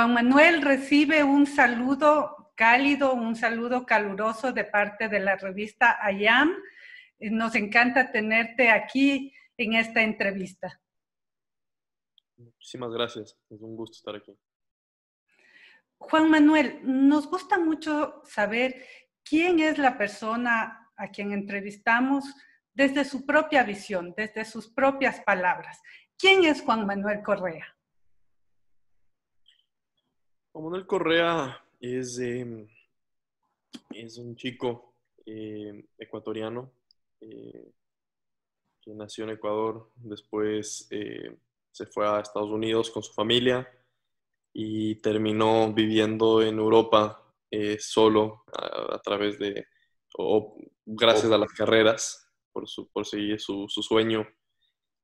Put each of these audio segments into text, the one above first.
Juan Manuel recibe un saludo cálido, un saludo caluroso de parte de la revista IAM. Nos encanta tenerte aquí en esta entrevista. Muchísimas gracias, es un gusto estar aquí. Juan Manuel, nos gusta mucho saber quién es la persona a quien entrevistamos desde su propia visión, desde sus propias palabras. ¿Quién es Juan Manuel Correa? Manuel Correa es, es un chico eh, ecuatoriano eh, que nació en Ecuador, después eh, se fue a Estados Unidos con su familia y terminó viviendo en Europa solo a, través de, o gracias a las carreras, por, su, por seguir su sueño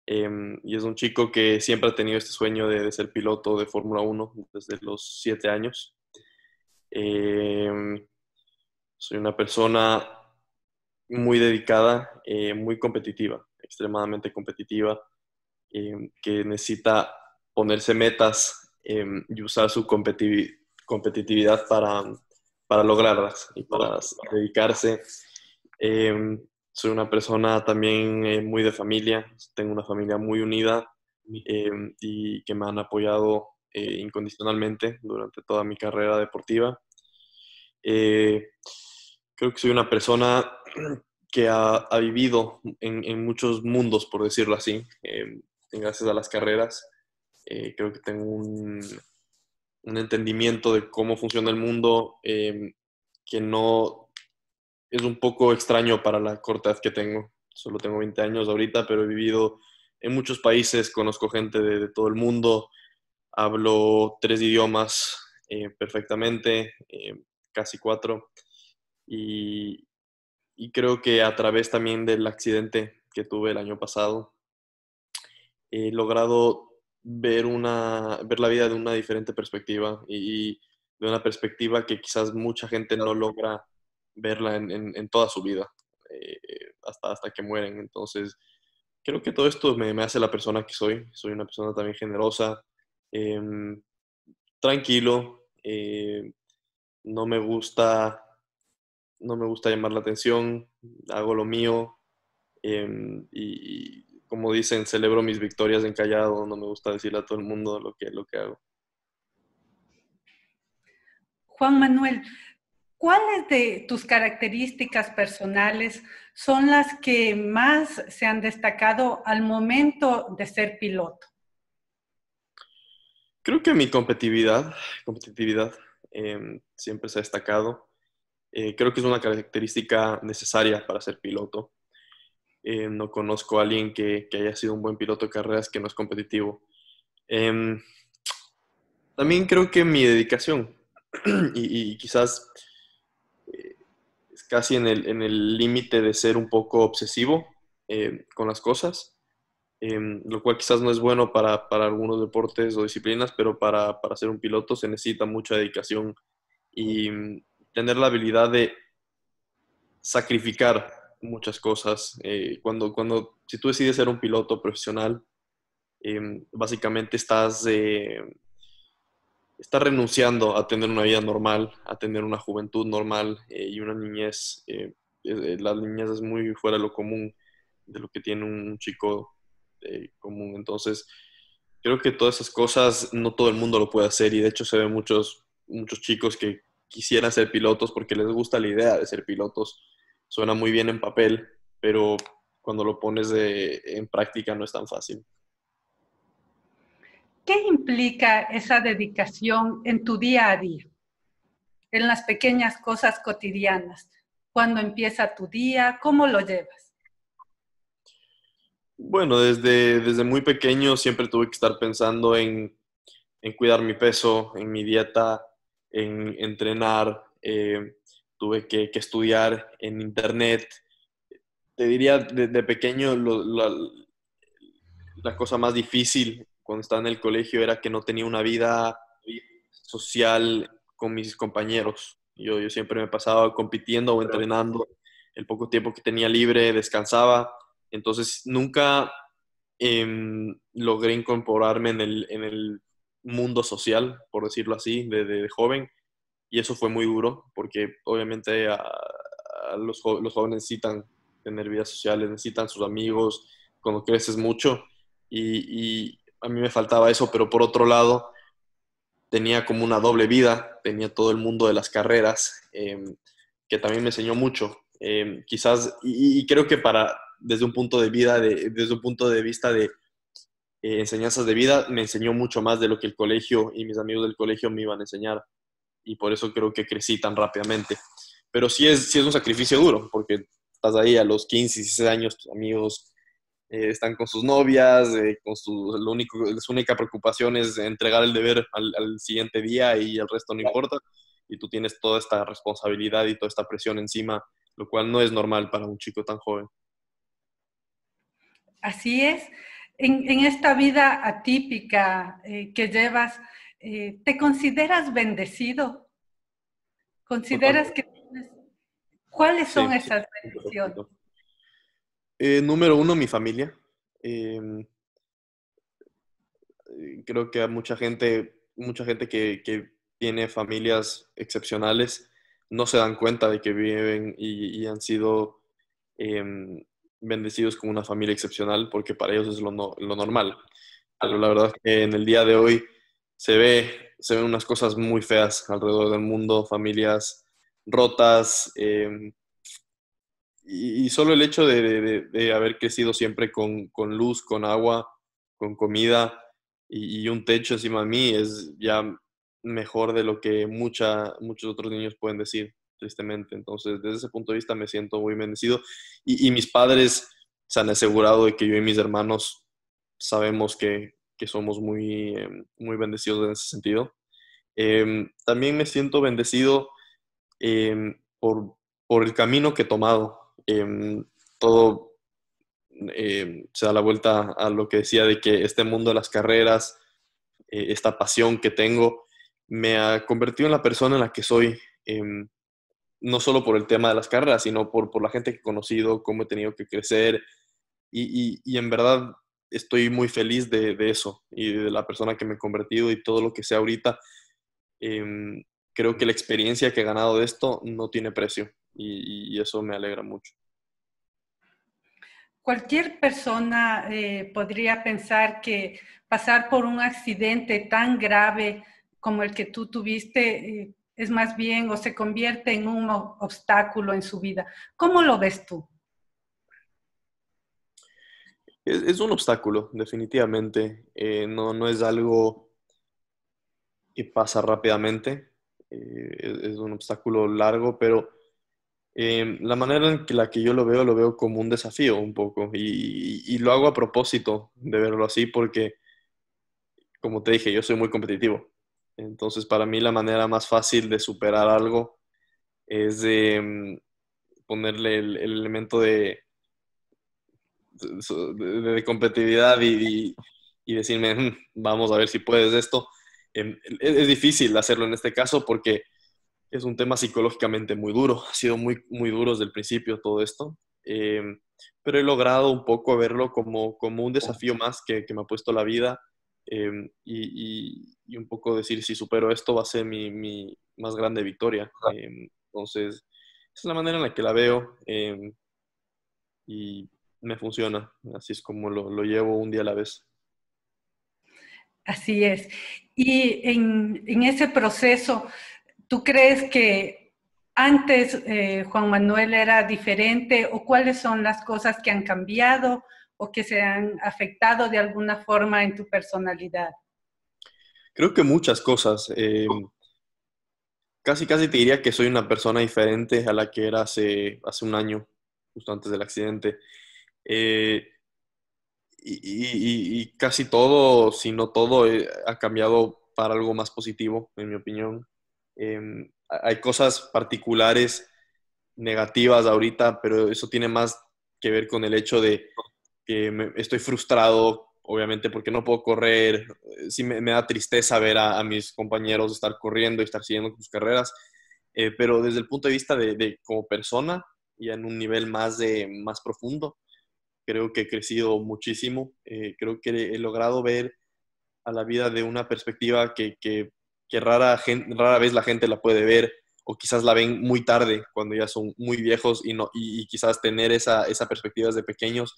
Em, y es un chico que siempre ha tenido este sueño de, ser piloto de Fórmula 1 desde los 7 años. Em, soy una persona muy dedicada, eh, muy competitiva, extremadamente competitiva, em, que necesita ponerse metas y usar su competitividad para, para lograrlas y para dedicarse. Eh, soy una persona también eh, muy de familia, tengo una familia muy unida em, y que me han apoyado eh, incondicionalmente durante toda mi carrera deportiva. Eh, creo que soy una persona que ha, vivido en, muchos mundos, por decirlo así, em, gracias a las carreras. creo que tengo un, un, entendimiento de cómo funciona el mundo em, que no es un poco extraño para la corta que tengo. Solo tengo 20 años ahorita, pero he vivido en muchos países, conozco gente de, todo el mundo, hablo tres idiomas eh, perfectamente, eh, casi cuatro, y, creo que a través también del accidente que tuve el año pasado, he logrado ver, una, ver la vida de una diferente perspectiva y, y de una perspectiva que quizás mucha gente no logra verla en, toda su vida, eh, eh, hasta, hasta que mueren. Entonces, creo que todo esto me, hace la persona que soy. Soy una persona también generosa, em, tranquilo, eh, no me gusta no me gusta llamar la atención, hago lo mío em, y, como dicen, celebro mis victorias en callado, no me gusta decirle a todo el mundo lo que, lo que hago. Juan Manuel, ¿Cuáles de tus características personales son las que más se han destacado al momento de ser piloto? Creo que mi competitividad, competitividad em, siempre se ha destacado. Eh, creo que es una característica necesaria para ser piloto. Eh, no conozco a alguien que, haya sido un buen piloto de carreras que no es competitivo. Em, también creo que mi dedicación y, y quizás casi en el límite de ser un poco obsesivo eh, con las cosas, em, lo cual quizás no es bueno para, algunos deportes o disciplinas, pero para, ser un piloto se necesita mucha dedicación y mm, tener la habilidad de sacrificar muchas cosas. Eh, cuando, cuando, si tú decides ser un piloto profesional, em, básicamente estás está renunciando a tener una vida normal, a tener una juventud normal eh, y una niñez. Eh, eh, la niñez es muy fuera de lo común de lo que tiene un chico eh, común. Entonces, creo que todas esas cosas no todo el mundo lo puede hacer y de hecho se ven muchos, muchos chicos que quisieran ser pilotos porque les gusta la idea de ser pilotos. Suena muy bien en papel, pero cuando lo pones en práctica no es tan fácil. ¿Qué implica esa dedicación en tu día a día? En las pequeñas cosas cotidianas. ¿Cuándo empieza tu día? ¿Cómo lo llevas? Bueno, desde, desde muy pequeño siempre tuve que estar pensando en, cuidar mi peso, en mi dieta, en entrenar. Eh, tuve que, estudiar en internet. Te diría, desde de pequeño, la, la cosa más difícil cuando estaba en el colegio era que no tenía una vida social con mis compañeros. Yo, yo siempre me pasaba compitiendo o entrenando. El poco tiempo que tenía libre descansaba. Entonces nunca em, logré incorporarme en el, en el, mundo social, por decirlo así, desde de, joven. Y eso fue muy duro, porque obviamente los, jóvenes necesitan tener vida social, necesitan sus amigos cuando creces mucho. y, a mí me faltaba eso, pero por otro lado, tenía como una doble vida, tenía todo el mundo de las carreras, em, que también me enseñó mucho. Em, quizás, y, creo que para, desde un punto de vida, desde un punto de vista de eh, enseñanzas de vida, me enseñó mucho más de lo que el colegio y mis amigos del colegio me iban a enseñar. Y por eso creo que crecí tan rápidamente. Pero sí es, sí es un sacrificio duro, porque estás ahí a los 15, 16 años, tus amigos, eh, están con sus novias, eh, con su, único, única preocupación es entregar el deber al, siguiente día y el resto no importa. Y tú tienes toda esta responsabilidad y toda esta presión encima, lo cual no es normal para un chico tan joven. Así es. En, esta vida atípica eh, que llevas, ¿te consideras bendecido? ¿Consideras que ¿Cuáles son esas bendiciones? Eh, número uno, mi familia. Em, eh, creo que a mucha gente, mucha gente que, tiene familias excepcionales no se dan cuenta de que viven y, han sido em, bendecidos con una familia excepcional porque para ellos es lo, normal. Pero la verdad es que en el día de hoy se, ve, se ven unas cosas muy feas alrededor del mundo, familias rotas, em, y, solo el hecho de, haber crecido siempre con, luz, con agua, con comida y, un techo encima de mí es ya mejor de lo que mucha, muchos otros niños pueden decir, tristemente. Entonces, desde ese punto de vista me siento muy bendecido y, mis padres se han asegurado de que yo y mis hermanos sabemos que, somos muy, eh, muy bendecidos en ese sentido. Em, también me siento bendecido em, por, por el camino que he tomado. Em, todo em, se da la vuelta a lo que decía de que este mundo de las carreras, eh, esta pasión que tengo, me ha convertido en la persona en la que soy, em, no solo por el tema de las carreras, sino por, por la gente que he conocido, cómo he tenido que crecer. Y, y, en verdad estoy muy feliz de, de, eso y de la persona que me he convertido y todo lo que sea ahorita. creo que la experiencia que he ganado de esto no tiene precio y, eso me alegra mucho. Cualquier persona eh, podría pensar que pasar por un accidente tan grave como el que tú tuviste eh, es más bien o se convierte en un obstáculo en su vida. ¿Cómo lo ves tú? Es, un obstáculo, definitivamente. Eh, no, no es algo que pasa rápidamente. es un obstáculo largo, pero Em, la manera en que la que yo lo veo, lo veo como un desafío un poco y, lo hago a propósito de verlo así porque, como te dije, yo soy muy competitivo. Entonces, para mí la manera más fácil de superar algo es de mm, ponerle el, elemento de, competitividad y, decirme, mm, vamos a ver si puedes esto. es, em, e, es difícil hacerlo en este caso porque es un tema psicológicamente muy duro, ha sido muy, muy duro desde el principio todo esto, em, pero he logrado un poco verlo como, como un desafío más que, que me ha puesto la vida em, y, y, un poco decir, si supero esto va a ser mi, mi más grande victoria. Em, entonces, es la manera en la que la veo y me funciona, así es como lo, lo llevo un día a la vez. Así es. Y en, en ese proceso, ¿Tú crees que antes eh, Juan Manuel era diferente o cuáles son las cosas que han cambiado o que se han afectado de alguna forma en tu personalidad? Creo que muchas cosas. Eh, casi, casi te diría que soy una persona diferente a la que era hace, hace un año, justo antes del accidente. Eh, y, casi todo, si no todo, ha cambiado para algo más positivo, en mi opinión. Em, hay cosas particulares negativas ahorita, pero eso tiene más que ver con el hecho de que estoy frustrado, obviamente, porque no puedo correr. Sí me, da tristeza ver a, mis compañeros estar corriendo y estar siguiendo sus carreras, eh, pero desde el punto de vista de, como persona y en un nivel más, de, más profundo, creo que he crecido muchísimo. Eh, creo que he logrado ver a la vida de una perspectiva que, que que rara, rara vez la gente la puede ver o quizás la ven muy tarde cuando ya son muy viejos y, no, y, quizás tener esa, perspectiva desde pequeños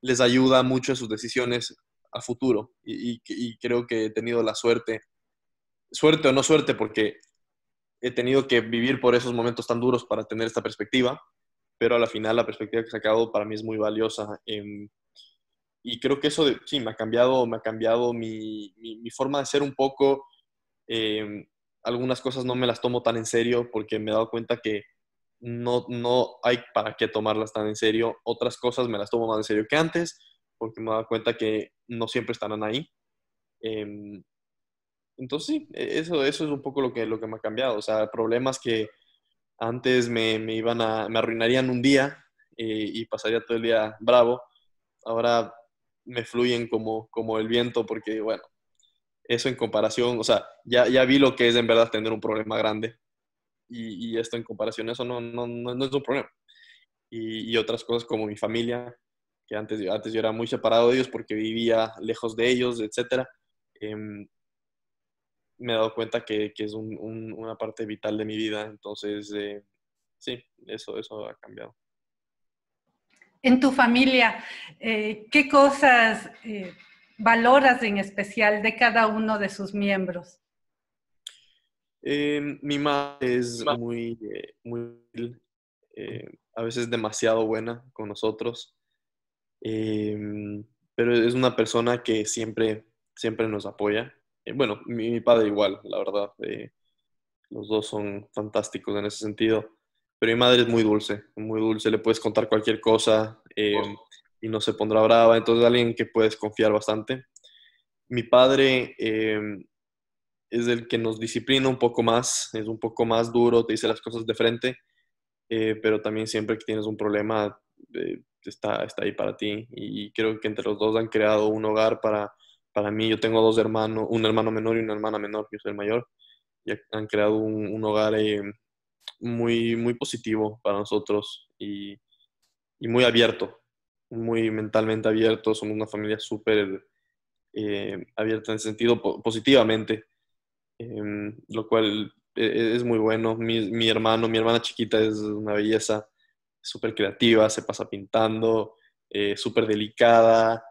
les ayuda mucho en sus decisiones a futuro y, creo que he tenido la suerte, suerte o no suerte, porque he tenido que vivir por esos momentos tan duros para tener esta perspectiva, pero a la final la perspectiva que he sacado para mí es muy valiosa. Em, y creo que eso de, sí, me ha cambiado, me ha cambiado mi forma de ser un poco, Em, algunas cosas no me las tomo tan en serio porque me he dado cuenta que no, no hay para qué tomarlas tan en serio. Otras cosas me las tomo más en serio que antes porque me he dado cuenta que no siempre estarán ahí. Em, entonces sí, e, eso, eso es un poco lo que, lo que me ha cambiado. O sea, problemas que antes me, me iban a, me arruinarían un día eh, y pasaría todo el día bravo, ahora me fluyen como, como el viento porque, bueno, eso en comparación, o sea, ya, ya vi lo que es en verdad tener un problema grande y, y esto en comparación, eso no, no, no, es un problema. Y, y, otras cosas como mi familia, que antes, antes yo era muy separado de ellos porque vivía lejos de ellos, etc. Em, me he dado cuenta que, que es una parte vital de mi vida, entonces eh, sí, eso, eso ha cambiado. En tu familia, eh, ¿qué cosas eh, valoras en especial de cada uno de sus miembros? Eh, mi madre es muy, muy eh, a veces demasiado buena con nosotros, eh, pero es una persona que siempre, siempre nos apoya. bueno, mi, padre igual, la verdad, los dos son fantásticos en ese sentido, pero mi madre es muy dulce, muy dulce, le puedes contar cualquier cosa y no se pondrá brava. Entonces, alguien que puedes confiar bastante. Mi padre em, es el que nos disciplina un poco más, es un poco más duro, te dice las cosas de frente, eh, pero también siempre que tienes un problema eh, está, está ahí para ti. Y creo que entre los dos han creado un hogar para, mí. Yo tengo dos hermanos, un hermano menor y una hermana menor, yo soy el mayor, y han creado un, hogar em, muy, muy positivo para nosotros y muy abierto muy mentalmente abiertos, somos una familia súper eh, abierta en sentido positivamente, em, lo cual eh, es muy bueno. Mi, hermano, mi hermana chiquita es una belleza, súper creativa, se pasa pintando, eh, súper delicada.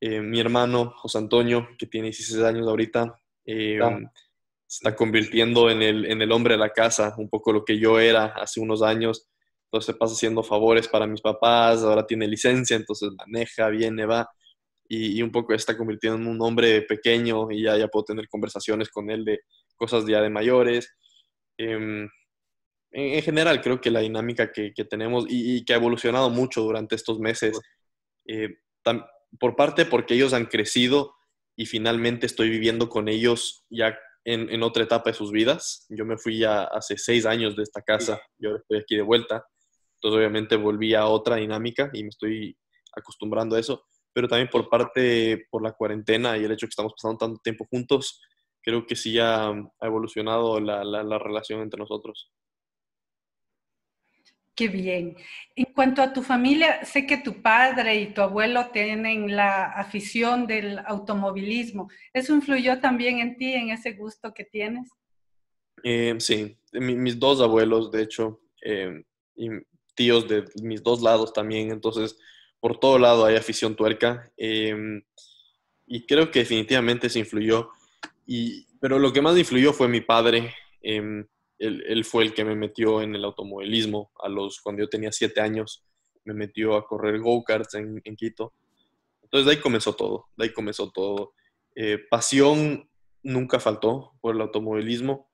mi hermano, José Antonio, que tiene 16 años ahorita, ah. está convirtiendo en el, en el hombre de la casa, un poco lo que yo era hace unos años entonces se pasa haciendo favores para mis papás, ahora tiene licencia, entonces maneja, viene, va, y, un poco está convirtiendo en un hombre pequeño y ya, ya puedo tener conversaciones con él de cosas ya de mayores. Em, en, general creo que la dinámica que, tenemos y, que ha evolucionado mucho durante estos meses, eh, por parte porque ellos han crecido y finalmente estoy viviendo con ellos ya en, otra etapa de sus vidas. Yo me fui ya hace seis años de esta casa, yo estoy aquí de vuelta. Entonces, obviamente, volví a otra dinámica y me estoy acostumbrando a eso. Pero también por parte, por la cuarentena y el hecho de que estamos pasando tanto tiempo juntos, creo que sí ha, ha evolucionado la, la, relación entre nosotros. Qué bien. En cuanto a tu familia, sé que tu padre y tu abuelo tienen la afición del automovilismo. ¿Eso influyó también en ti, en ese gusto que tienes? Eh, sí, mis dos abuelos, de hecho, eh, tíos de mis dos lados también, entonces por todo lado hay afición tuerca em, y creo que definitivamente se influyó, y, pero lo que más influyó fue mi padre, em, él, fue el que me metió en el automovilismo a los, cuando yo tenía siete años, me metió a correr go-karts en, Quito, entonces de ahí comenzó todo, de ahí comenzó todo. Eh, pasión nunca faltó por el automovilismo,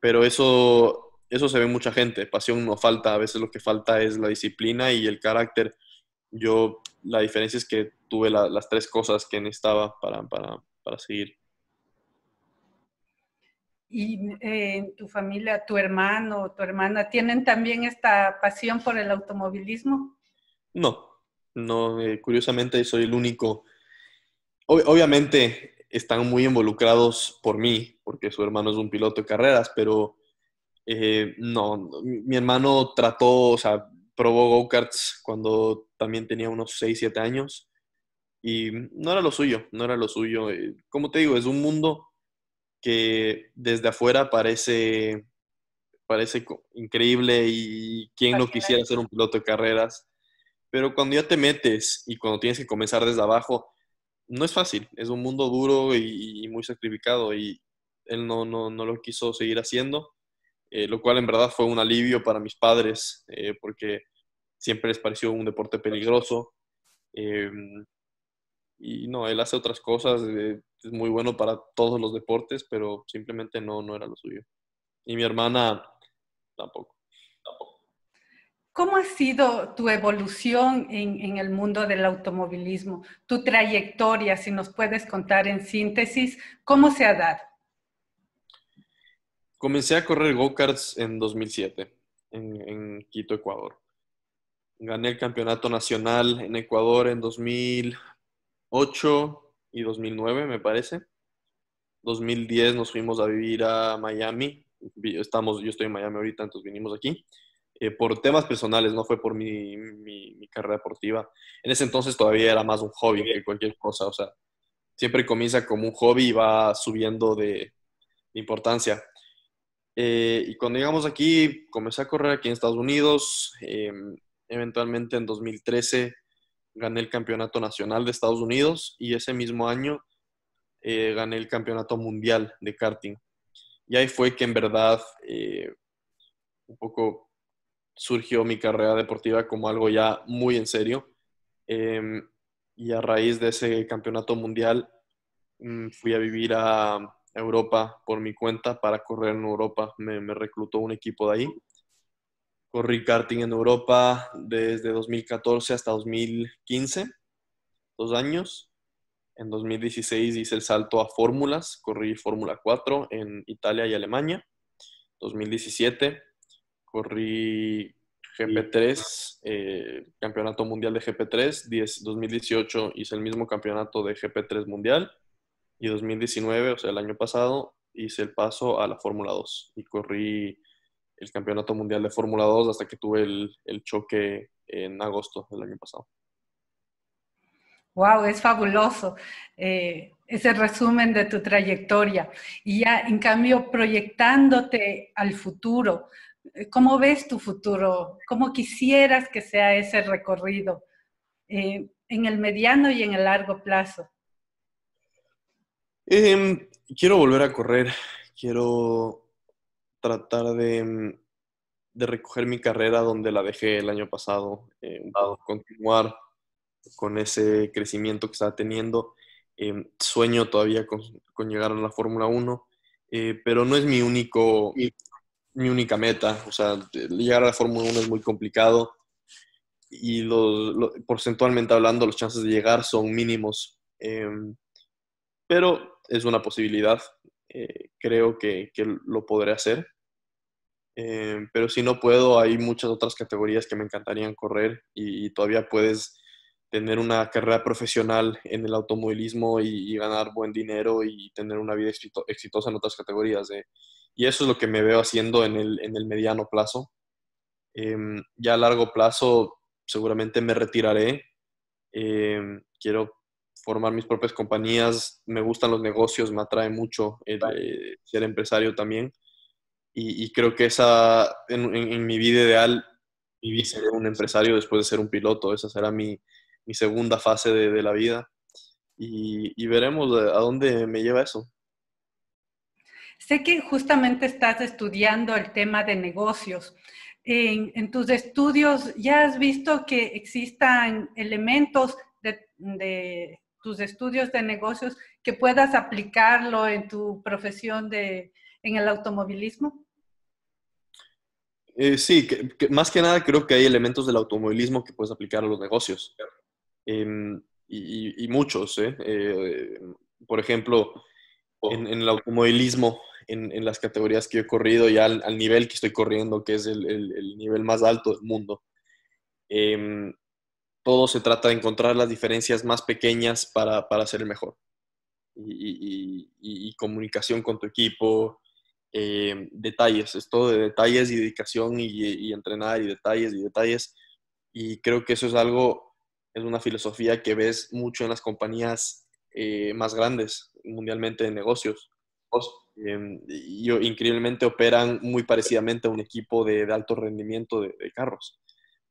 pero eso eso se ve en mucha gente, pasión no falta, a veces lo que falta es la disciplina y el carácter. Yo, la diferencia es que tuve las tres cosas que necesitaba para, para, seguir. ¿Y eh, tu familia, tu hermano, tu hermana, tienen también esta pasión por el automovilismo? No, no, eh, curiosamente soy el único. obviamente están muy involucrados por mí, porque su hermano es un piloto de carreras, pero eh, no, mi hermano trató, o sea, probó go-karts cuando también tenía unos 6, 7 años y no era lo suyo, no era lo suyo. Eh, como te digo, es un mundo que desde afuera parece, parece increíble y quién no quisiera ser un piloto de carreras, pero cuando ya te metes y cuando tienes que comenzar desde abajo, no es fácil, es un mundo duro y, muy sacrificado y él no, no lo quiso seguir haciendo eh, lo cual en verdad fue un alivio para mis padres, eh, porque siempre les pareció un deporte peligroso. Em, y no, él hace otras cosas, eh, es muy bueno para todos los deportes, pero simplemente no, no era lo suyo. Y mi hermana tampoco. ¿Cómo ha sido tu evolución en el mundo del automovilismo? Tu trayectoria, si nos puedes contar en síntesis, ¿cómo se ha dado? Comencé a correr go-karts en 2007, en, Quito, Ecuador. Gané el campeonato nacional en Ecuador en 2008 y 2009, me parece. 2010 nos fuimos a vivir a Miami. Estamos, yo estoy en Miami ahorita, entonces vinimos aquí. Eh, por temas personales, no fue por mi, mi, carrera deportiva. En ese entonces todavía era más un hobby que cualquier cosa, o sea, siempre comienza como un hobby y va subiendo de importancia. Eh, y cuando llegamos aquí, comencé a correr aquí en Estados Unidos. Eh, eventualmente en 2013 gané el Campeonato Nacional de Estados Unidos y ese mismo año eh, gané el Campeonato Mundial de Karting. Y ahí fue que en verdad un poco surgió mi carrera deportiva como algo ya muy en serio. Em, y a raíz de ese Campeonato Mundial mm, fui a vivir a Europa por mi cuenta para correr en Europa. Me, reclutó un equipo de ahí. Corrí karting en Europa desde 2014 hasta 2015, dos años. En 2016 hice el salto a fórmulas, corrí Fórmula 4 en Italia y Alemania. 2017 corrí GP3, eh, Campeonato Mundial de GP3. 10, 2018 hice el mismo campeonato de GP3 Mundial y 2019, o sea, el año pasado, hice el paso a la Fórmula 2 y corrí el Campeonato Mundial de Fórmula 2 hasta que tuve el, el choque en agosto del año pasado. Wow, es fabuloso eh, ese resumen de tu trayectoria. Y ya, en cambio, proyectándote al futuro, eh, ¿cómo ves tu futuro? ¿Cómo quisieras que sea ese recorrido eh, en el mediano y en el largo plazo? Em, quiero volver a correr, quiero tratar de, mm, de, recoger mi carrera donde la dejé el año pasado, eh, continuar con ese crecimiento que estaba teniendo. Em, sueño todavía con, llegar a la Fórmula 1, eh, pero no es mi, único, mi, mi única meta. O sea, llegar a la Fórmula 1 es muy complicado y porcentualmente hablando los chances de llegar son mínimos. Em, pero es una posibilidad. Eh, creo que, lo podré hacer. Eh, pero si no puedo, hay muchas otras categorías que me encantarían correr y, todavía puedes tener una carrera profesional en el automovilismo y, ganar buen dinero y tener una vida exitosa en otras categorías. Y eso es lo que me veo haciendo en el, en el mediano plazo. Em, ya a largo plazo seguramente me retiraré. Em, quiero formar mis propias compañías, me gustan los negocios, me atrae mucho eh, ser empresario también. Y, creo que esa, en, mi vida ideal, viví ser un empresario después de ser un piloto. Esa será mi, segunda fase de, la vida. Y, veremos a dónde me lleva eso. Sé que justamente estás estudiando el tema de negocios. En, tus estudios ya has visto que existan elementos de, de, tus estudios de negocios que puedas aplicarlo en tu profesión de, en el automovilismo? Eh, sí, más que nada creo que hay elementos del automovilismo que puedes aplicar a los negocios. Em, y, muchos, ¿eh? Eh, por ejemplo, oh. en, el automovilismo, en, las categorías que he corrido y al, nivel que estoy corriendo, que es el, nivel más alto del mundo. Em, todo se trata de encontrar las diferencias más pequeñas para, para ser el mejor. Y, comunicación con tu equipo, eh, detalles, es todo de detalles y dedicación y, entrenar y detalles y detalles. Y creo que eso es algo, es una filosofía que ves mucho en las compañías eh, más grandes mundialmente de negocios. Eh, increíblemente operan muy parecidamente a un equipo de, alto rendimiento de carros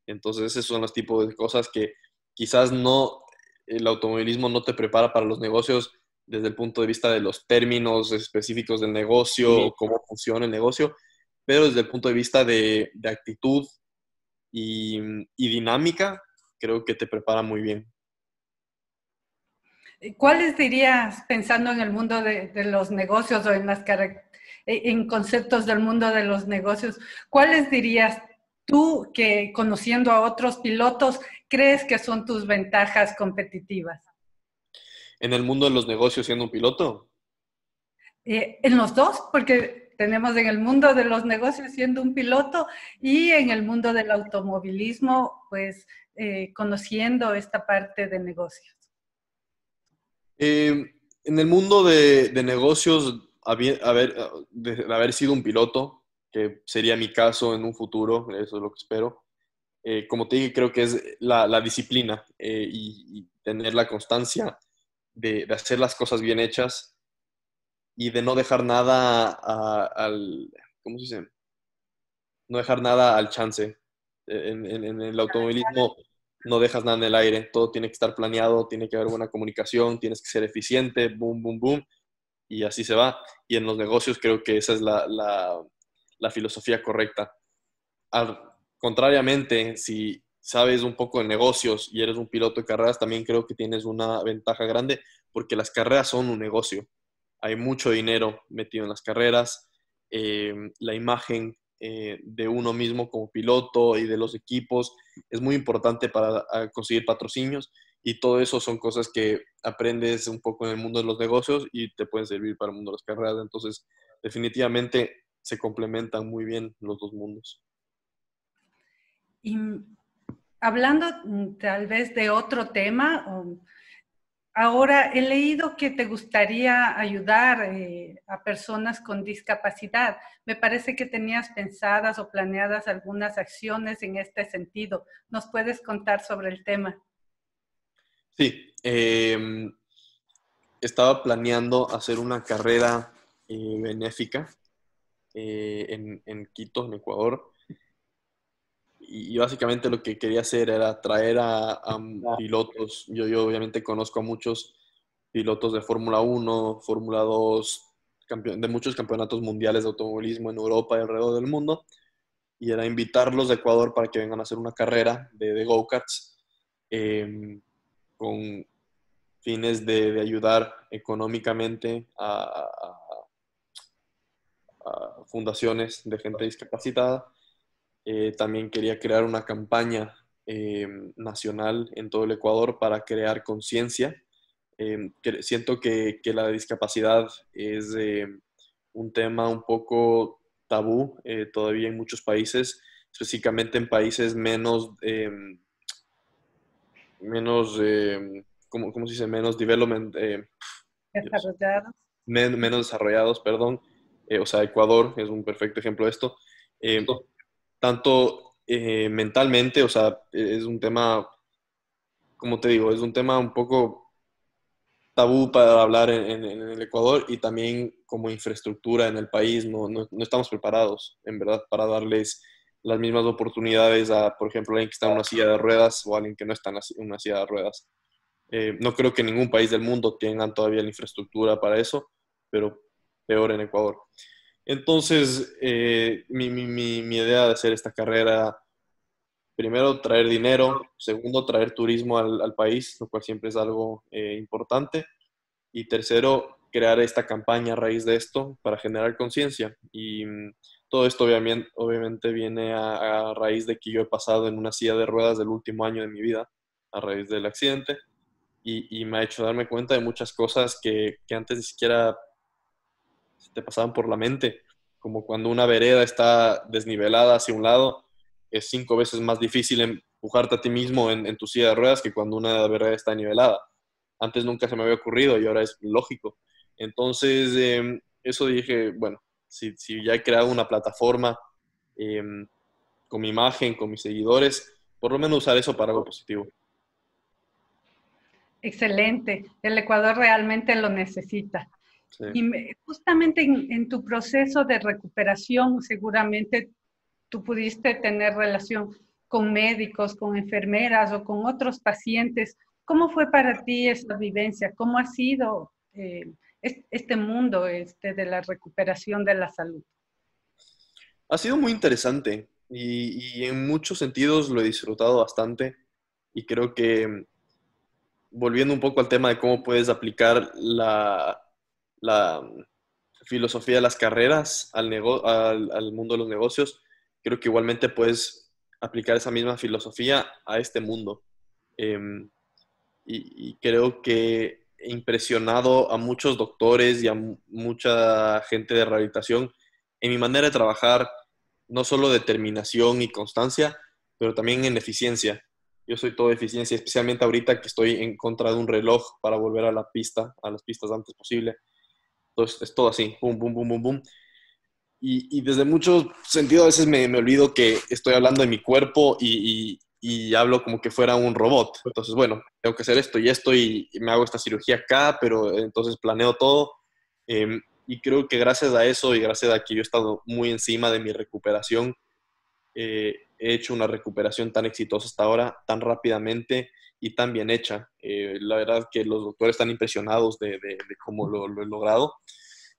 entonces, esos son los tipos de cosas que quizás no, el automovilismo no te prepara para los negocios desde el punto de vista de los términos específicos del negocio, cómo funciona el negocio, pero desde el punto de vista de, actitud y, dinámica, creo que te prepara muy bien. Eh, ¿Cuáles dirías, pensando en el mundo de, los negocios o en, eh, en conceptos del mundo de los negocios, cuáles dirías tú que conociendo a otros pilotos crees que son tus ventajas competitivas? ¿En el mundo de los negocios siendo un piloto? Eh, en los dos, porque tenemos en el mundo de los negocios siendo un piloto y en el mundo del automovilismo, pues eh, conociendo esta parte de negocios. Em, en el mundo de, negocios, de haber sido un piloto, que sería mi caso en un futuro, eso es lo que espero. Eh, como te dije, creo que es la, disciplina eh, y, tener la constancia de, hacer las cosas bien hechas y de no dejar nada al, ¿cómo se dice? No dejar nada al chance. E, en, el automovilismo no dejas nada en el aire, todo tiene que estar planeado, tiene que haber buena comunicación, tienes que ser eficiente, boom, boom, boom, y así se va. Y en los negocios creo que esa es la la filosofía correcta. contrariamente, si sabes un poco de negocios y eres un piloto de carreras, también creo que tienes una ventaja grande porque las carreras son un negocio. Hay mucho dinero metido en las carreras. Em, la imagen eh, de uno mismo como piloto y de los equipos es muy importante para conseguir patrocinios y todo eso son cosas que aprendes un poco en el mundo de los negocios y te pueden servir para el mundo de las carreras. Entonces, definitivamente se complementan muy bien los dos mundos. Y hablando mm, tal vez de otro tema, um, ahora he leído que te gustaría ayudar eh, a personas con discapacidad. Me parece que tenías pensadas o planeadas algunas acciones en este sentido. ¿Nos puedes contar sobre el tema? Sí, em, estaba planeando hacer una carrera eh, benéfica eh, en, Quito, en Ecuador. Y, básicamente lo que quería hacer era traer a, ah. pilotos. Yo, yo obviamente conozco a muchos pilotos de Fórmula 1, Fórmula 2, de muchos campeonatos mundiales de automovilismo en Europa y alrededor del mundo. Y era invitarlos de Ecuador para que vengan a hacer una carrera de, de go-karts em, con fines de, ayudar económicamente a fundaciones de gente discapacitada. Eh, también quería crear una campaña eh, nacional en todo el Ecuador para crear conciencia. Eh, siento que, la discapacidad es un tema un poco tabú todavía en muchos países, específicamente en países menos, menos ¿cómo, ¿cómo, se dice? Menos desarrollados. menos desarrollados, perdón. Eh, o sea, Ecuador es un perfecto ejemplo de esto, eh, tanto eh, mentalmente, o sea, es un tema, como te digo, es un tema un poco tabú para hablar en, el Ecuador y también como infraestructura en el país, no, estamos preparados, en verdad, para darles las mismas oportunidades a, por ejemplo, alguien que está en una silla de ruedas o alguien que no está en una silla de ruedas. no creo que ningún país del mundo tenga todavía la infraestructura para eso, pero peor en Ecuador. Entonces, eh, mi, idea de hacer esta carrera, primero, traer dinero, segundo, traer turismo al, país, lo cual siempre es algo eh, importante, y tercero, crear esta campaña a raíz de esto para generar conciencia. Y mm, todo esto obviamente, obviamente viene a, raíz de que yo he pasado en una silla de ruedas del último año de mi vida, a raíz del accidente, y, me ha hecho darme cuenta de muchas cosas que, que antes ni siquiera se te pasaban por la mente, como cuando una vereda está desnivelada hacia un lado, es cinco veces más difícil empujarte a ti mismo en, tu silla de ruedas que cuando una vereda está nivelada. Antes nunca se me había ocurrido y ahora es lógico. Entonces, em, eso dije, bueno, si, ya he creado una plataforma em, con mi imagen, con mis seguidores, por lo menos usar eso para algo positivo. Excelente, el Ecuador realmente lo necesita. Y justamente en, tu proceso de recuperación, seguramente tú pudiste tener relación con médicos, con enfermeras o con otros pacientes. ¿Cómo fue para ti esa vivencia? ¿Cómo ha sido eh, este mundo este, de la recuperación de la salud? Ha sido muy interesante y en muchos sentidos lo he disfrutado bastante y creo que mm, volviendo un poco al tema de cómo puedes aplicar la, la mm, filosofía de las carreras al, al, al mundo de los negocios, creo que igualmente puedes aplicar esa misma filosofía a este mundo. Em, y, creo que he impresionado a muchos doctores y a mucha gente de rehabilitación en mi manera de trabajar, no solo determinación y constancia, pero también en eficiencia. Yo soy todo eficiencia, especialmente ahorita que estoy en contra de un reloj para volver a la pista, a las pistas antes posible. Entonces es todo así, boom, pum, pum, pum, pum. Y, desde mucho sentido a veces me, olvido que estoy hablando de mi cuerpo y, hablo como que fuera un robot. Entonces, bueno, tengo que hacer esto y esto y, me hago esta cirugía acá, pero eh, entonces planeo todo. Em, y creo que gracias a eso y gracias a que yo he estado muy encima de mi recuperación, eh, he hecho una recuperación tan exitosa hasta ahora, tan rápidamente y tan bien hecha. Eh, la verdad que los doctores están impresionados de, de, cómo lo, he logrado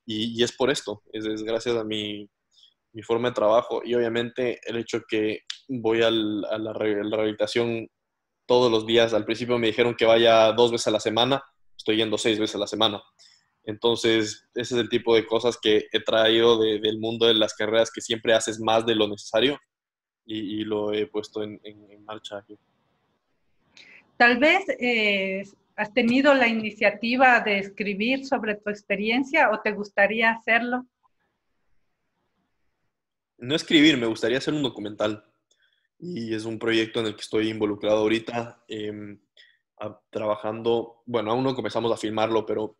y, es por esto, es, gracias a mi, mi, forma de trabajo y obviamente el hecho que voy a la, rehabilitación todos los días. Al principio me dijeron que vaya dos veces a la semana, estoy yendo seis veces a la semana. Entonces, ese es el tipo de cosas que he traído del mundo de las carreras, que siempre haces más de lo necesario y, lo he puesto en, en, marcha aquí. Tal vez eh, has tenido la iniciativa de escribir sobre tu experiencia o te gustaría hacerlo. No escribir, me gustaría hacer un documental. Y es un proyecto en el que estoy involucrado ahorita, em, trabajando, bueno, aún no comenzamos a filmarlo, pero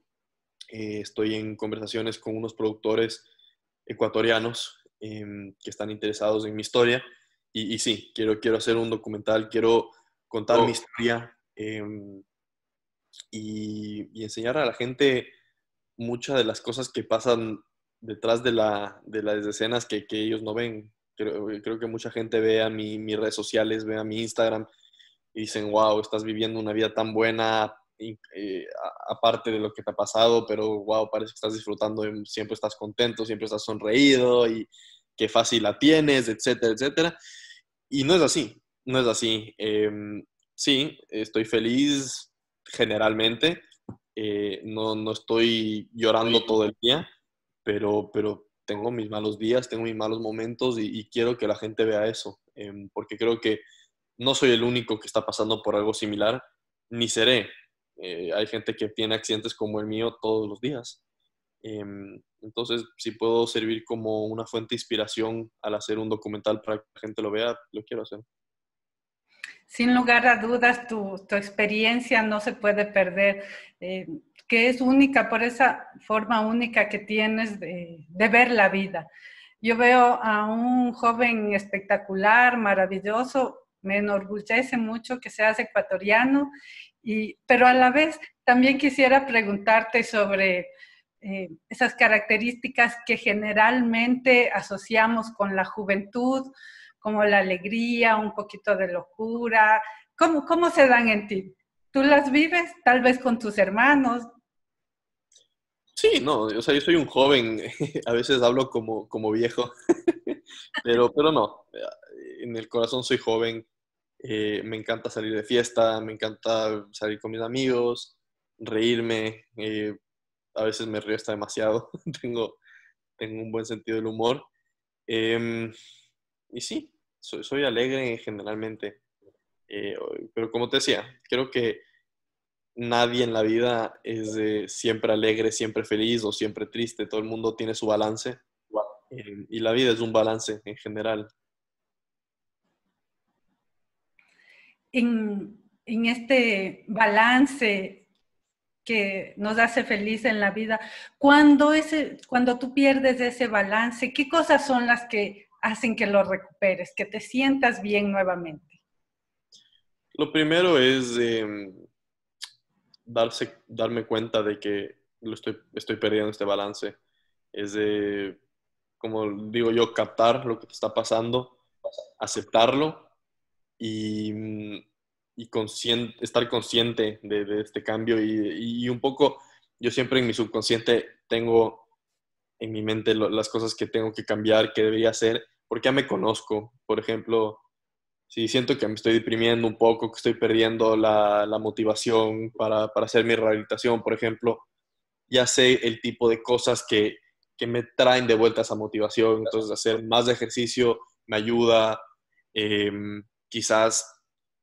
eh, estoy en conversaciones con unos productores ecuatorianos em, que están interesados en mi historia. Y, y sí, quiero, quiero hacer un documental, quiero contar mi historia em, y, enseñar a la gente muchas de las cosas que pasan detrás de, las escenas que, ellos no ven. Creo, eh, creo, que mucha gente ve a mis redes sociales, ve a mi Instagram y dicen, wow, estás viviendo una vida tan buena, eh, aparte de lo que te ha pasado, pero wow, parece que estás disfrutando, em, siempre estás contento, siempre estás sonreído y qué fácil la tienes, etcétera, etcétera. Y no es así no es así. Em, sí, estoy feliz generalmente. Eh, no, no, estoy llorando todo el día, pero, pero tengo mis malos días, tengo mis malos momentos y, quiero que la gente vea eso, em, porque creo que no soy el único que está pasando por algo similar, ni seré. Eh, hay gente que tiene accidentes como el mío todos los días. Em, entonces, si puedo servir como una fuente de inspiración al hacer un documental para que la gente lo vea, lo quiero hacer. Sin lugar a dudas, tu, experiencia no se puede perder, eh, que es única por esa forma única que tienes de, ver la vida. Yo veo a un joven espectacular, maravilloso, me enorgullece mucho que seas ecuatoriano, y, pero a la vez también quisiera preguntarte sobre eh, esas características que generalmente asociamos con la juventud, como la alegría, un poquito de locura. ¿Cómo, cómo se dan en ti? ¿Tú las vives tal vez con tus hermanos? Sí, no, o sea, yo soy un joven, a veces hablo como, como viejo, pero, pero no, en el corazón soy joven, eh, me encanta salir de fiesta, me encanta salir con mis amigos, reírme, eh, a veces me río hasta demasiado, tengo, tengo un buen sentido del humor. Em, y sí, soy, alegre generalmente. Eh, pero como te decía, creo que nadie en la vida es siempre alegre, siempre feliz o siempre triste. Todo el mundo tiene su balance. Eh, y la vida es un balance en general. En, en, este balance que nos hace feliz en la vida, cuando, ese, cuando tú pierdes ese balance, ¿qué cosas son las que hacen que lo recuperes, que te sientas bien nuevamente? Lo primero es em, darse, darme cuenta de que estoy, perdiendo este balance. Es de, como digo yo, captar lo que te está pasando, aceptarlo y, estar consciente de, este cambio y, un poco, yo siempre en mi subconsciente tengo en mi mente las cosas que tengo que cambiar, que debería hacer porque ya me conozco. Por ejemplo, si siento que me estoy deprimiendo un poco, que estoy perdiendo la, motivación para, hacer mi rehabilitación, por ejemplo, ya sé el tipo de cosas que, me traen de vuelta esa motivación. Entonces, hacer más ejercicio me ayuda. Em, quizás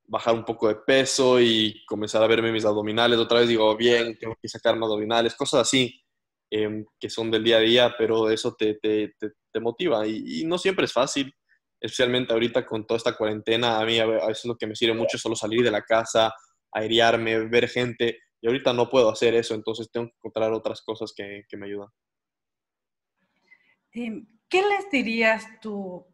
bajar un poco de peso y comenzar a verme mis abdominales. Otra vez digo, oh, bien, tengo que sacar abdominales, cosas así. Em, que son del día a día, pero eso te, motiva. Y, no siempre es fácil, especialmente ahorita con toda esta cuarentena. A mí a lo que me sirve mucho es solo salir de la casa, airearme, ver gente. Y ahorita no puedo hacer eso, entonces tengo que encontrar otras cosas que, me ayudan. Em, ¿Qué les dirías tú,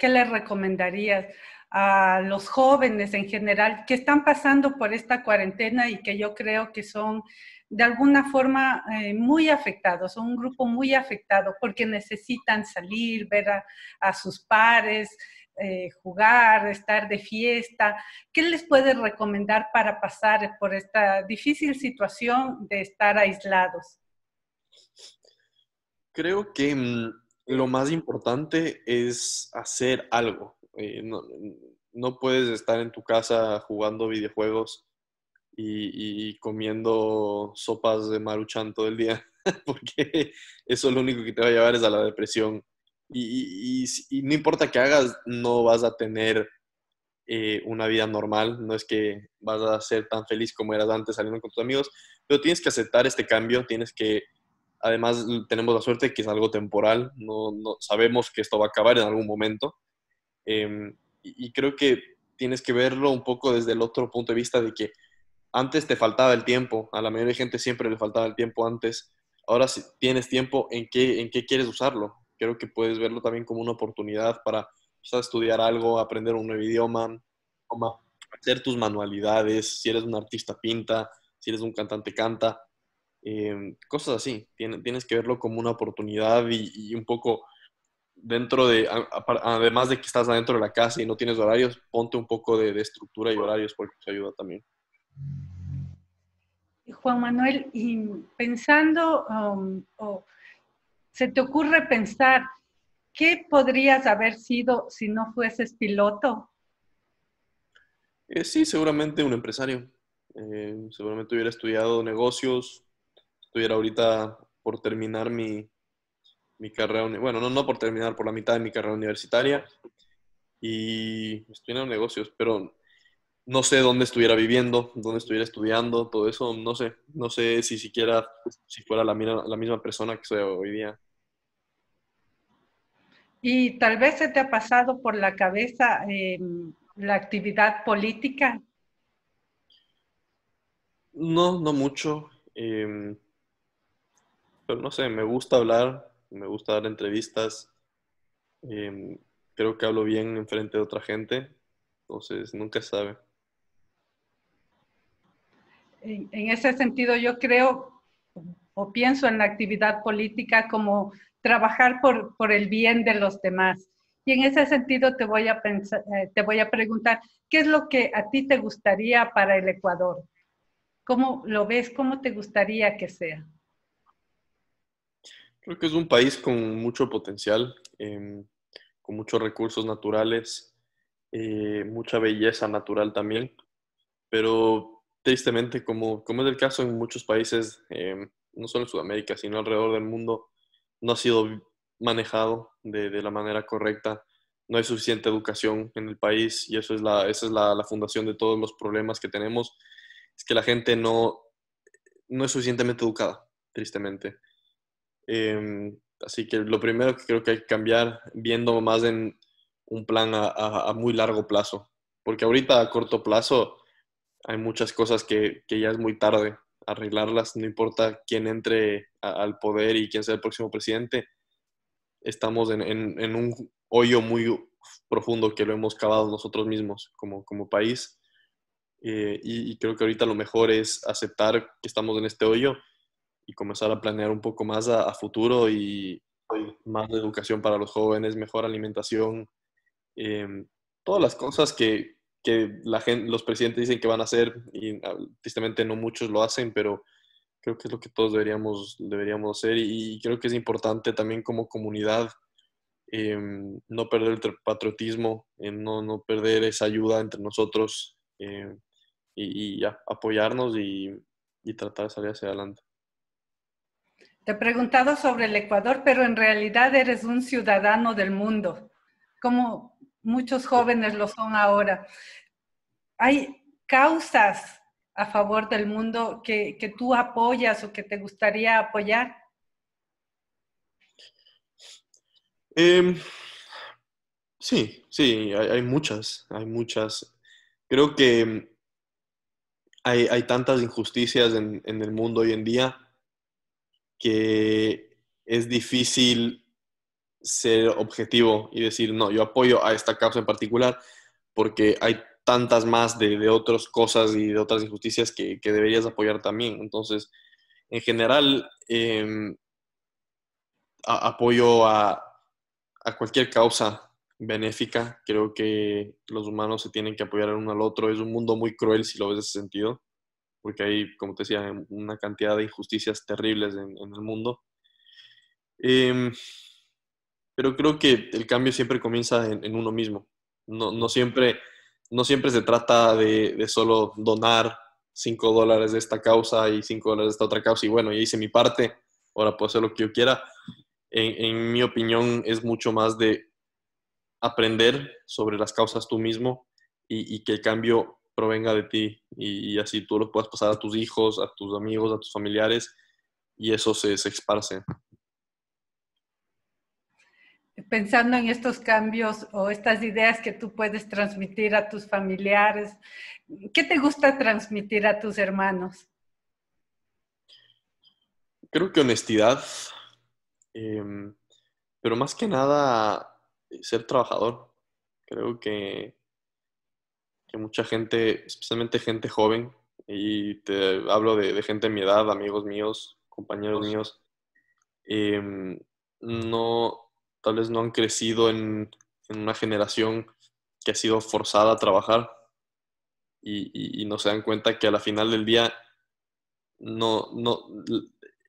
qué les recomendarías a los jóvenes en general que están pasando por esta cuarentena y que yo creo que son de alguna forma eh, muy afectados, son un grupo muy afectado porque necesitan salir, ver a, sus pares, eh, jugar, estar de fiesta. ¿Qué les puede recomendar para pasar por esta difícil situación de estar aislados? Creo que mm, lo más importante es hacer algo. Eh, no, puedes estar en tu casa jugando videojuegos y, comiendo sopas de maruchan todo el día, porque eso lo único que te va a llevar es a la depresión. Y, no importa qué hagas, no vas a tener eh, una vida normal, no es que vas a ser tan feliz como eras antes saliendo con tus amigos, pero tienes que aceptar este cambio, tienes que, además tenemos la suerte que es algo temporal, no sabemos que esto va a acabar en algún momento, Em, y, creo que tienes que verlo un poco desde el otro punto de vista de que antes te faltaba el tiempo, a la mayoría de gente siempre le faltaba el tiempo antes, ahora si tienes tiempo, ¿en qué, ¿en qué quieres usarlo? Creo que puedes verlo también como una oportunidad para estudiar algo, aprender un nuevo idioma, hacer tus manualidades, si eres un artista pinta, si eres un cantante canta, em, cosas así. Tienes, tienes que verlo como una oportunidad y un poco dentro de, además de que estás adentro de la casa y no tienes horarios, ponte un poco de, estructura y horarios porque te ayuda también. Juan Manuel, pensando, um, ¿se te ocurre pensar qué podrías haber sido si no fueses piloto? Eh, sí, seguramente un empresario. Eh, seguramente hubiera estudiado negocios, estuviera ahorita por terminar mi, mi carrera, bueno, no, no por terminar, por la mitad de mi carrera universitaria y estoy en negocios, pero no sé dónde estuviera viviendo, dónde estuviera estudiando, todo eso, no sé, no sé si siquiera, si fuera la, la misma persona que soy hoy día. Y tal vez se te ha pasado por la cabeza em, la actividad política. No, no mucho. Em, pero no sé, me gusta hablar, me gusta dar entrevistas, em, creo que hablo bien en frente de otra gente, entonces nunca sabe. En, ese sentido, yo creo o pienso en la actividad política como trabajar por, por, el bien de los demás. Y en ese sentido te voy, a eh, te voy a preguntar, ¿qué es lo que a ti te gustaría para el Ecuador? ¿Cómo lo ves? ¿Cómo te gustaría que sea? Creo que es un país con mucho potencial, em, con muchos recursos naturales, eh, mucha belleza natural también, pero tristemente, como, es el caso en muchos países, em, no solo en Sudamérica, sino alrededor del mundo, no ha sido manejado de, la manera correcta. No hay suficiente educación en el país y eso es la, esa es la, fundación de todos los problemas que tenemos. Es que la gente no es suficientemente educada, tristemente. Em, así que lo primero que creo que hay que cambiar, viendo más en un plan a, muy largo plazo, porque ahorita a corto plazo hay muchas cosas que, ya es muy tarde arreglarlas, no importa quién entre al poder y quién sea el próximo presidente, estamos en, un hoyo muy profundo que lo hemos cavado nosotros mismos como, país. Eh, y, y creo que ahorita lo mejor es aceptar que estamos en este hoyo y comenzar a planear un poco más a, futuro y, más educación para los jóvenes, mejor alimentación, em, todas las cosas que, la gente, los presidentes dicen que van a hacer y ah, tristemente no muchos lo hacen, pero creo que es lo que todos deberíamos, deberíamos hacer y, creo que es importante también como comunidad em, no perder el patriotismo, no, perder esa ayuda entre nosotros em, y, apoyarnos y tratar de salir hacia adelante. Te he preguntado sobre el Ecuador, pero en realidad eres un ciudadano del mundo, como muchos jóvenes lo son ahora. ¿Hay causas a favor del mundo que, tú apoyas o que te gustaría apoyar? Em, sí, sí, hay, muchas, hay muchas. Creo que em, hay, tantas injusticias en, en el mundo hoy en día que es difícil ser objetivo y decir, no, yo apoyo a esta causa en particular porque hay tantas más de, otras cosas y de otras injusticias que, deberías apoyar también. Entonces, en general, em, apoyo a, a, cualquier causa benéfica. Creo que los humanos se tienen que apoyar el uno al otro. Es un mundo muy cruel si lo ves en ese sentido porque hay, como te decía, una cantidad de injusticias terribles en, el mundo. Em, pero creo que el cambio siempre comienza en, uno mismo. No, siempre, no siempre se trata de, solo donar 5 dólares de esta causa y 5 dólares de esta otra causa y bueno, ya hice mi parte, ahora puedo hacer lo que yo quiera. En, mi opinión es mucho más de aprender sobre las causas tú mismo y, y que el cambio provenga de ti y, así tú lo puedas pasar a tus hijos, a tus amigos, a tus familiares y eso se, esparce. Pensando en estos cambios o estas ideas que tú puedes transmitir a tus familiares, ¿qué te gusta transmitir a tus hermanos? Creo que honestidad, em, pero más que nada eh, ser trabajador. Creo que que mucha gente, especialmente gente joven, y te hablo de, gente de mi edad, amigos míos, compañeros pues míos, em, no, tal vez no han crecido en, una generación que ha sido forzada a trabajar y, no se dan cuenta que a la final del día no, no,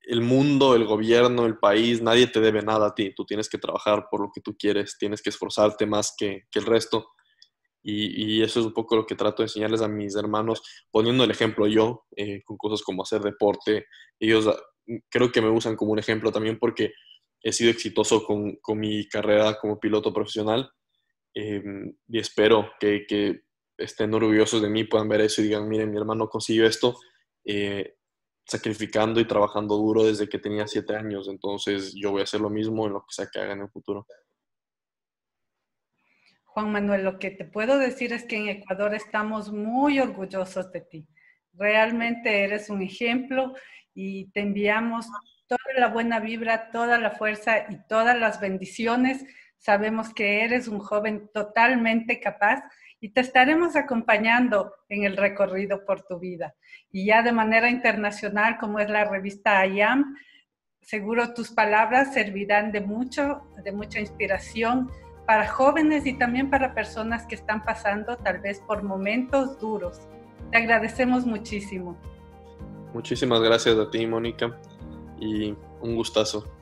el mundo, el gobierno, el país, nadie te debe nada a ti. Tú tienes que trabajar por lo que tú quieres, tienes que esforzarte más que el resto y, eso es un poco lo que trato de enseñarles a mis hermanos, poniendo el ejemplo yo, eh, con cosas como hacer deporte. Ellos ah, mm, creo que me usan como un ejemplo también porque he sido exitoso con, mi carrera como piloto profesional eh, y espero que, que, estén orgullosos de mí, puedan ver eso y digan, miren, mi hermano consiguió esto eh, sacrificando y trabajando duro desde que tenía siete años, entonces yo voy a hacer lo mismo en lo que sea que haga en el futuro. Juan Manuel, lo que te puedo decir es que en Ecuador estamos muy orgullosos de ti. Realmente eres un ejemplo y te enviamos toda la buena vibra, toda la fuerza y todas las bendiciones. Sabemos que eres un joven totalmente capaz y te estaremos acompañando en el recorrido por tu vida. Y ya de manera internacional, como es la revista IAM, seguro tus palabras servirán de mucho, de mucha inspiración para jóvenes y también para personas que están pasando tal vez por momentos duros. Te agradecemos muchísimo. Muchísimas gracias a ti, Mónica, y un gustazo.